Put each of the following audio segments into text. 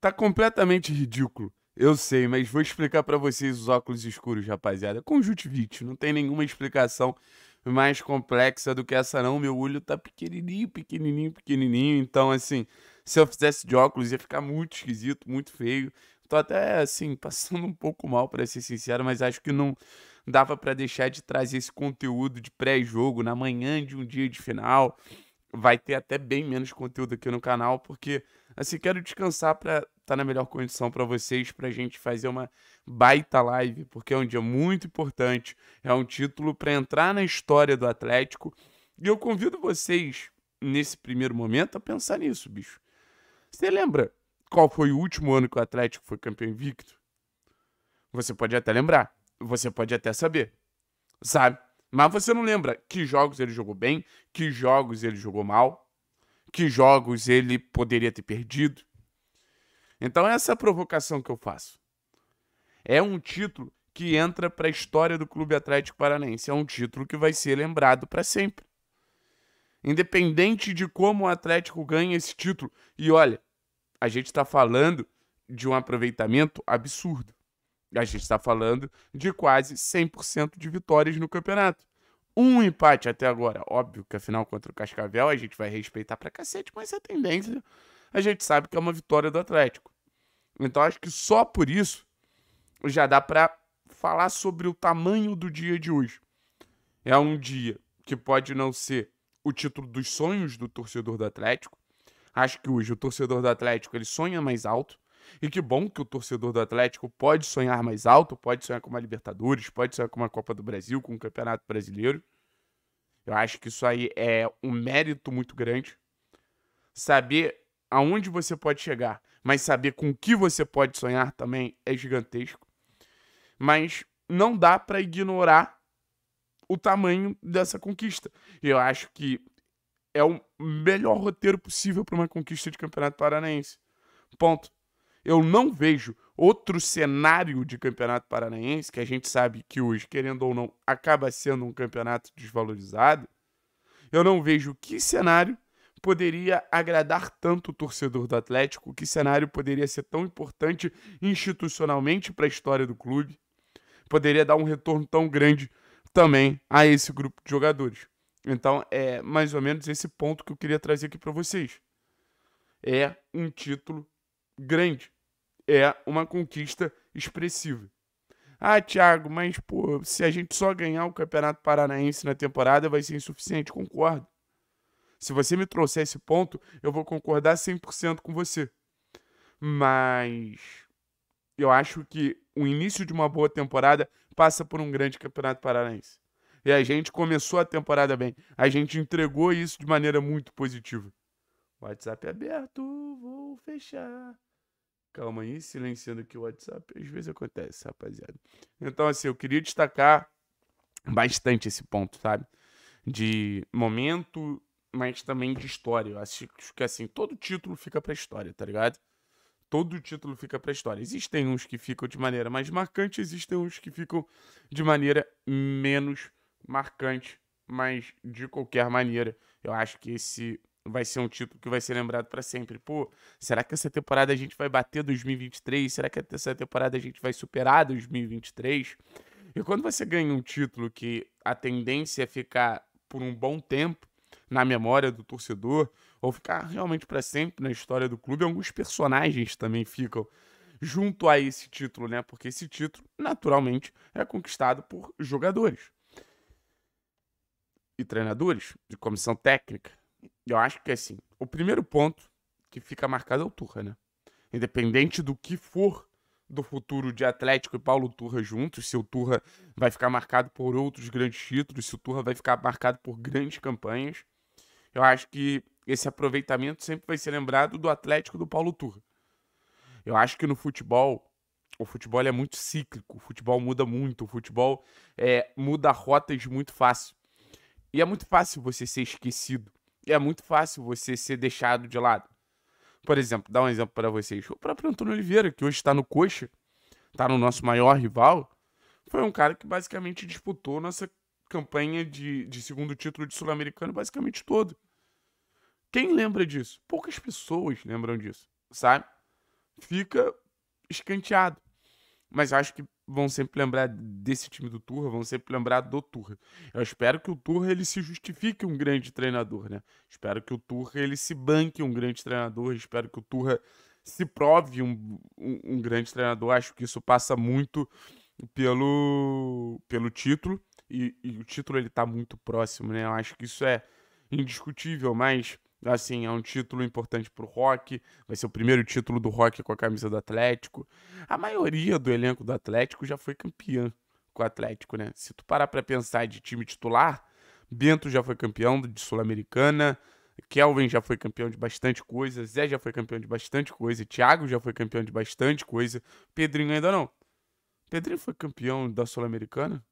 Tá completamente ridículo. Eu sei, mas vou explicar para vocês os óculos escuros, rapaziada. Conjuntivite, não tem nenhuma explicação mais complexa do que essa não. Meu olho tá pequenininho, pequenininho, pequenininho. Então, assim, se eu fizesse de óculos ia ficar muito esquisito, muito feio. Tô até, assim, passando um pouco mal, para ser sincero, mas acho que não dava para deixar de trazer esse conteúdo de pré-jogo na manhã de um dia de final. Vai ter até bem menos conteúdo aqui no canal, porque Assim, quero descansar para estar tá na melhor condição para vocês, para a gente fazer uma baita live, porque é um dia muito importante, é um título para entrar na história do Atlético. E eu convido vocês, nesse primeiro momento, a pensar nisso, bicho. Você lembra qual foi o último ano que o Atlético foi campeão invicto? Você pode até lembrar, você pode até saber, sabe? Mas você não lembra que jogos ele jogou bem, que jogos ele jogou mal que jogos ele poderia ter perdido. Então, essa é a provocação que eu faço. É um título que entra para a história do Clube Atlético Paranaense. É um título que vai ser lembrado para sempre. Independente de como o Atlético ganha esse título. E olha, a gente está falando de um aproveitamento absurdo. A gente está falando de quase 100% de vitórias no campeonato. Um empate até agora. Óbvio que a final contra o Cascavel a gente vai respeitar pra cacete, mas a tendência a gente sabe que é uma vitória do Atlético. Então acho que só por isso já dá para falar sobre o tamanho do dia de hoje. É um dia que pode não ser o título dos sonhos do torcedor do Atlético. Acho que hoje o torcedor do Atlético ele sonha mais alto. E que bom que o torcedor do Atlético pode sonhar mais alto, pode sonhar com uma Libertadores, pode sonhar com uma Copa do Brasil, com um Campeonato Brasileiro. Eu acho que isso aí é um mérito muito grande. Saber aonde você pode chegar, mas saber com o que você pode sonhar também é gigantesco. Mas não dá para ignorar o tamanho dessa conquista. E eu acho que é o melhor roteiro possível para uma conquista de Campeonato Paranaense. Ponto. Eu não vejo outro cenário de campeonato paranaense, que a gente sabe que hoje, querendo ou não, acaba sendo um campeonato desvalorizado. Eu não vejo que cenário poderia agradar tanto o torcedor do Atlético, que cenário poderia ser tão importante institucionalmente para a história do clube, poderia dar um retorno tão grande também a esse grupo de jogadores. Então, é mais ou menos esse ponto que eu queria trazer aqui para vocês. É um título grande. É uma conquista expressiva. Ah, Thiago, mas pô, se a gente só ganhar o Campeonato Paranaense na temporada vai ser insuficiente, concordo. Se você me trouxer esse ponto, eu vou concordar 100% com você. Mas eu acho que o início de uma boa temporada passa por um grande Campeonato Paranaense. E a gente começou a temporada bem. A gente entregou isso de maneira muito positiva. WhatsApp é aberto, vou fechar. Calma aí, silenciando aqui o WhatsApp. Às vezes acontece, rapaziada. Então, assim, eu queria destacar bastante esse ponto, sabe? De momento, mas também de história. Eu acho que, assim, todo título fica pra história, tá ligado? Todo título fica pra história. Existem uns que ficam de maneira mais marcante, existem uns que ficam de maneira menos marcante, mas de qualquer maneira, eu acho que esse vai ser um título que vai ser lembrado para sempre. Pô, será que essa temporada a gente vai bater 2023? Será que essa temporada a gente vai superar 2023? E quando você ganha um título que a tendência é ficar por um bom tempo na memória do torcedor, ou ficar realmente para sempre na história do clube, alguns personagens também ficam junto a esse título, né? Porque esse título, naturalmente, é conquistado por jogadores e treinadores, de comissão técnica, eu acho que, assim, o primeiro ponto que fica marcado é o Turra, né? Independente do que for do futuro de Atlético e Paulo Turra juntos, se o Turra vai ficar marcado por outros grandes títulos, se o Turra vai ficar marcado por grandes campanhas, eu acho que esse aproveitamento sempre vai ser lembrado do Atlético do Paulo Turra. Eu acho que no futebol, o futebol é muito cíclico, o futebol muda muito, o futebol é, muda rotas muito fácil. E é muito fácil você ser esquecido é muito fácil você ser deixado de lado. Por exemplo, dar um exemplo para vocês. O próprio Antônio Oliveira, que hoje está no Coxa, está no nosso maior rival, foi um cara que basicamente disputou nossa campanha de, de segundo título de Sul-Americano basicamente todo. Quem lembra disso? Poucas pessoas lembram disso, sabe? Fica escanteado. Mas acho que vão sempre lembrar desse time do Turra, vão sempre lembrar do Turra. Eu espero que o Turra ele se justifique um grande treinador, né? Espero que o Turra ele se banque um grande treinador, espero que o Turra se prove um, um, um grande treinador. Acho que isso passa muito pelo, pelo título e, e o título ele tá muito próximo, né? Eu acho que isso é indiscutível, mas Assim, é um título importante pro Rock, vai ser o primeiro título do Rock com a camisa do Atlético. A maioria do elenco do Atlético já foi campeã com o Atlético, né? Se tu parar pra pensar de time titular, Bento já foi campeão de Sul-Americana, Kelvin já foi campeão de bastante coisa, Zé já foi campeão de bastante coisa, Thiago já foi campeão de bastante coisa, Pedrinho ainda não. Pedrinho foi campeão da Sul-Americana?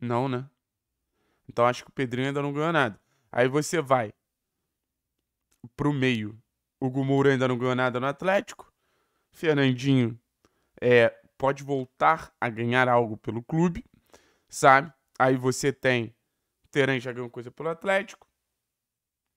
Não, né? Então acho que o Pedrinho ainda não ganhou nada. Aí você vai pro meio. O Gumoura ainda não ganhou nada no Atlético. Fernandinho é, pode voltar a ganhar algo pelo clube, sabe? Aí você tem Teran já ganhou coisa pelo Atlético.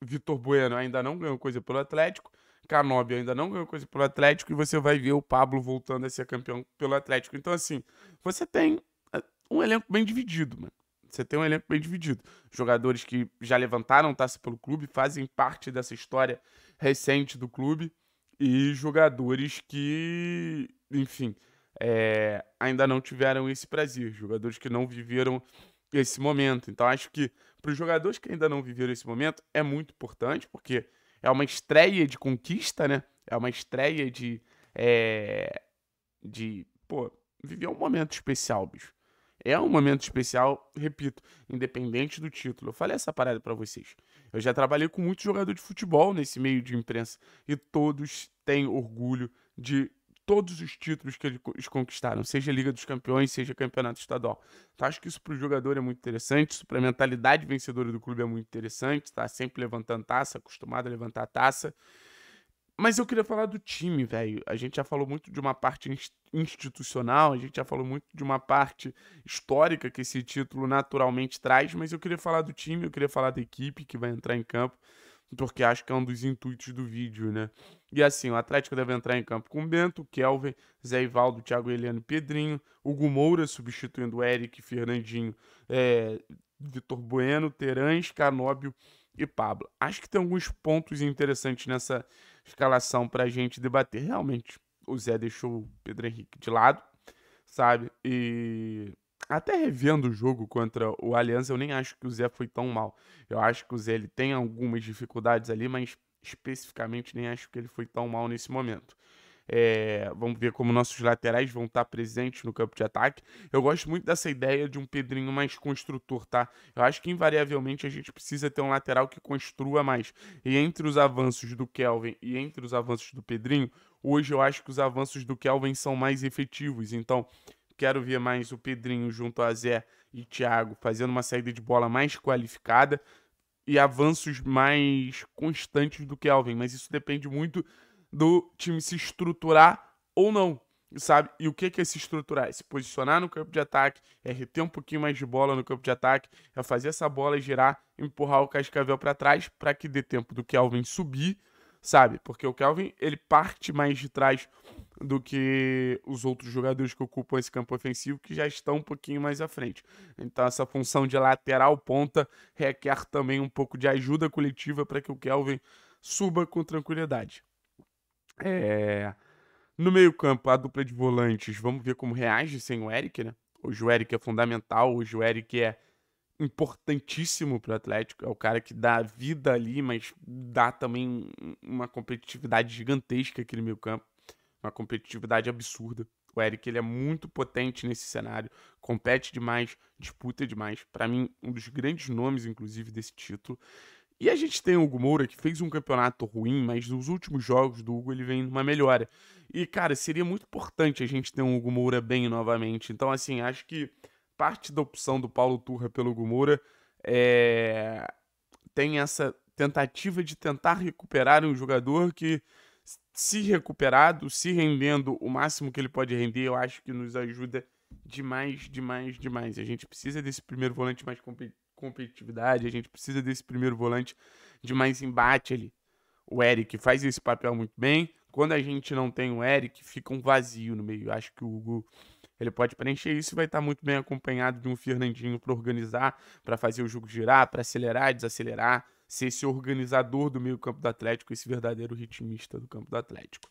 Vitor Bueno ainda não ganhou coisa pelo Atlético. Canobi ainda não ganhou coisa pelo Atlético. E você vai ver o Pablo voltando a ser campeão pelo Atlético. Então, assim, você tem é, um elenco bem dividido, mano você tem um elenco bem dividido. Jogadores que já levantaram taça pelo clube, fazem parte dessa história recente do clube, e jogadores que, enfim, é, ainda não tiveram esse prazer, jogadores que não viveram esse momento. Então acho que para os jogadores que ainda não viveram esse momento é muito importante, porque é uma estreia de conquista, né? É uma estreia de. É, de. Pô, viver um momento especial, bicho. É um momento especial, repito, independente do título. Eu falei essa parada para vocês. Eu já trabalhei com muitos jogadores de futebol nesse meio de imprensa e todos têm orgulho de todos os títulos que eles conquistaram, seja Liga dos Campeões, seja Campeonato Estadual. Então, acho que isso para o jogador é muito interessante, isso para a mentalidade vencedora do clube é muito interessante, tá sempre levantando taça, acostumado a levantar taça. Mas eu queria falar do time, velho. A gente já falou muito de uma parte institucional, a gente já falou muito de uma parte histórica que esse título naturalmente traz, mas eu queria falar do time, eu queria falar da equipe que vai entrar em campo, porque acho que é um dos intuitos do vídeo, né? E assim, o Atlético deve entrar em campo com Bento, Kelvin, Zé Ivaldo, Thiago Eliano Pedrinho, Hugo Moura substituindo o Eric, Fernandinho, é, Vitor Bueno, Terãs, Canóbio e Pablo. Acho que tem alguns pontos interessantes nessa escalação para a gente debater. Realmente, o Zé deixou o Pedro Henrique de lado, sabe? E até revendo o jogo contra o Aliança, eu nem acho que o Zé foi tão mal. Eu acho que o Zé ele tem algumas dificuldades ali, mas especificamente nem acho que ele foi tão mal nesse momento. É, vamos ver como nossos laterais vão estar tá presentes no campo de ataque. Eu gosto muito dessa ideia de um Pedrinho mais construtor, tá? Eu acho que invariavelmente a gente precisa ter um lateral que construa mais. E entre os avanços do Kelvin e entre os avanços do Pedrinho, hoje eu acho que os avanços do Kelvin são mais efetivos. Então, quero ver mais o Pedrinho junto a Zé e Thiago fazendo uma saída de bola mais qualificada e avanços mais constantes do Kelvin, mas isso depende muito do time se estruturar ou não, sabe? E o que é se estruturar? É se posicionar no campo de ataque, é reter um pouquinho mais de bola no campo de ataque, é fazer essa bola girar, empurrar o Cascavel para trás para que dê tempo do Kelvin subir, sabe? Porque o Kelvin, ele parte mais de trás do que os outros jogadores que ocupam esse campo ofensivo, que já estão um pouquinho mais à frente. Então, essa função de lateral ponta requer também um pouco de ajuda coletiva para que o Kelvin suba com tranquilidade. É... No meio-campo, a dupla de volantes, vamos ver como reage sem o Eric, né? Hoje o Eric é fundamental, hoje o Eric é importantíssimo para o Atlético. É o cara que dá vida ali, mas dá também uma competitividade gigantesca aquele meio-campo. Uma competitividade absurda. O Eric ele é muito potente nesse cenário, compete demais, disputa demais. Para mim, um dos grandes nomes, inclusive, desse título. E a gente tem o Hugo Moura, que fez um campeonato ruim, mas nos últimos jogos do Hugo ele vem numa melhora. E, cara, seria muito importante a gente ter um Hugo Moura bem novamente. Então, assim, acho que parte da opção do Paulo Turra pelo Hugo Moura é... tem essa tentativa de tentar recuperar um jogador que, se recuperado, se rendendo o máximo que ele pode render, eu acho que nos ajuda demais, demais, demais. A gente precisa desse primeiro volante mais competitivo competitividade, a gente precisa desse primeiro volante de mais embate ali. O Eric faz esse papel muito bem. Quando a gente não tem o Eric, fica um vazio no meio. Eu acho que o Hugo ele pode preencher isso e vai estar muito bem acompanhado de um Fernandinho para organizar, para fazer o jogo girar, para acelerar, desacelerar, ser esse organizador do meio-campo do Atlético, esse verdadeiro ritmista do campo do Atlético.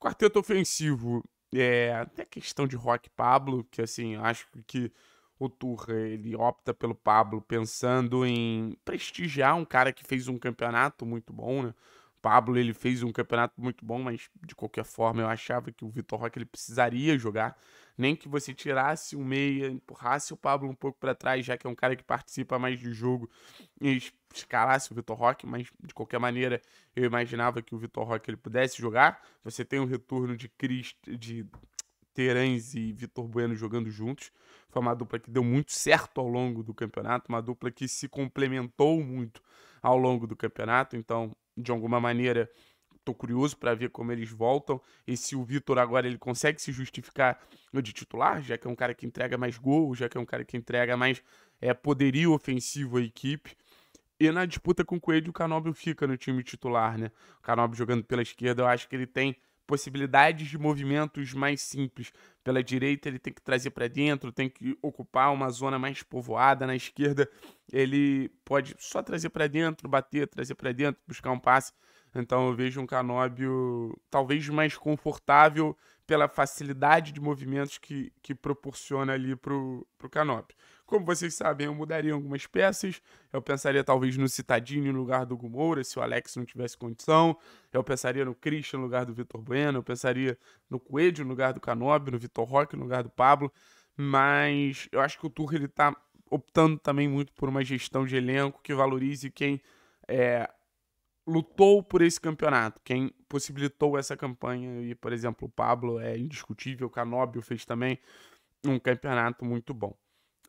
Quarteto ofensivo, é, até questão de Rock Pablo, que assim, acho que o Turra ele opta pelo Pablo pensando em prestigiar um cara que fez um campeonato muito bom, né? O Pablo ele fez um campeonato muito bom, mas de qualquer forma eu achava que o Vitor Roque ele precisaria jogar, nem que você tirasse o meia, empurrasse o Pablo um pouco para trás, já que é um cara que participa mais do jogo e escalasse o Vitor Roque, mas de qualquer maneira eu imaginava que o Vitor Roque ele pudesse jogar. Você tem um retorno de Chris, de Terãs e Vitor Bueno jogando juntos. Foi uma dupla que deu muito certo ao longo do campeonato, uma dupla que se complementou muito ao longo do campeonato. Então, de alguma maneira, estou curioso para ver como eles voltam e se o Vitor agora ele consegue se justificar de titular, já que é um cara que entrega mais gols, já que é um cara que entrega mais é, poderio ofensivo à equipe. E na disputa com o Coelho, o Canobio fica no time titular, né? O Canobio jogando pela esquerda, eu acho que ele tem possibilidades de movimentos mais simples. Pela direita ele tem que trazer para dentro, tem que ocupar uma zona mais povoada. Na esquerda ele pode só trazer para dentro, bater, trazer para dentro, buscar um passe. Então eu vejo um Canóbio talvez mais confortável pela facilidade de movimentos que, que proporciona ali pro, pro Canóbio. Como vocês sabem, eu mudaria algumas peças. Eu pensaria talvez no Citadini no lugar do Gumoura, se o Alex não tivesse condição. Eu pensaria no Christian no lugar do Vitor Bueno. Eu pensaria no Coelho no lugar do Canóbio, no Vitor Roque no lugar do Pablo. Mas eu acho que o Tour ele está optando também muito por uma gestão de elenco que valorize quem é, lutou por esse campeonato, quem possibilitou essa campanha, e por exemplo, o Pablo é indiscutível, o Canóbio fez também um campeonato muito bom.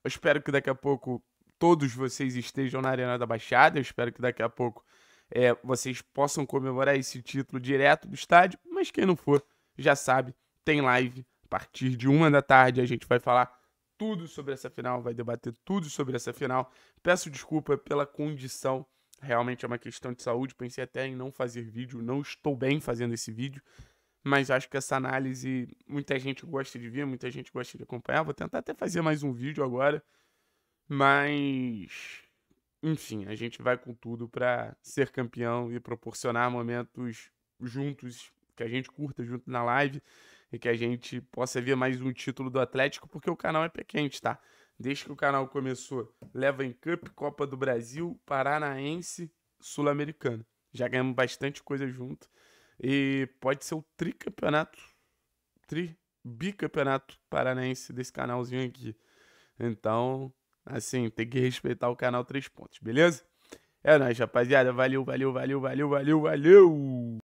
Eu espero que daqui a pouco todos vocês estejam na Arena da Baixada, eu espero que daqui a pouco é, vocês possam comemorar esse título direto do estádio, mas quem não for, já sabe, tem live a partir de uma da tarde, a gente vai falar tudo sobre essa final, vai debater tudo sobre essa final. Peço desculpa pela condição realmente é uma questão de saúde. Pensei até em não fazer vídeo, não estou bem fazendo esse vídeo, mas acho que essa análise muita gente gosta de ver, muita gente gosta de acompanhar. Vou tentar até fazer mais um vídeo agora, mas enfim, a gente vai com tudo para ser campeão e proporcionar momentos juntos que a gente curta junto na live e que a gente possa ver mais um título do Atlético, porque o canal é pequeno, tá? Desde que o canal começou, leva em Cup, Copa do Brasil, Paranaense, Sul-Americana. Já ganhamos bastante coisa junto. E pode ser o tricampeonato, tri, bicampeonato paranaense desse canalzinho aqui. Então, assim, tem que respeitar o canal Três Pontos, beleza? É nóis, rapaziada. Valeu, valeu, valeu, valeu, valeu, valeu!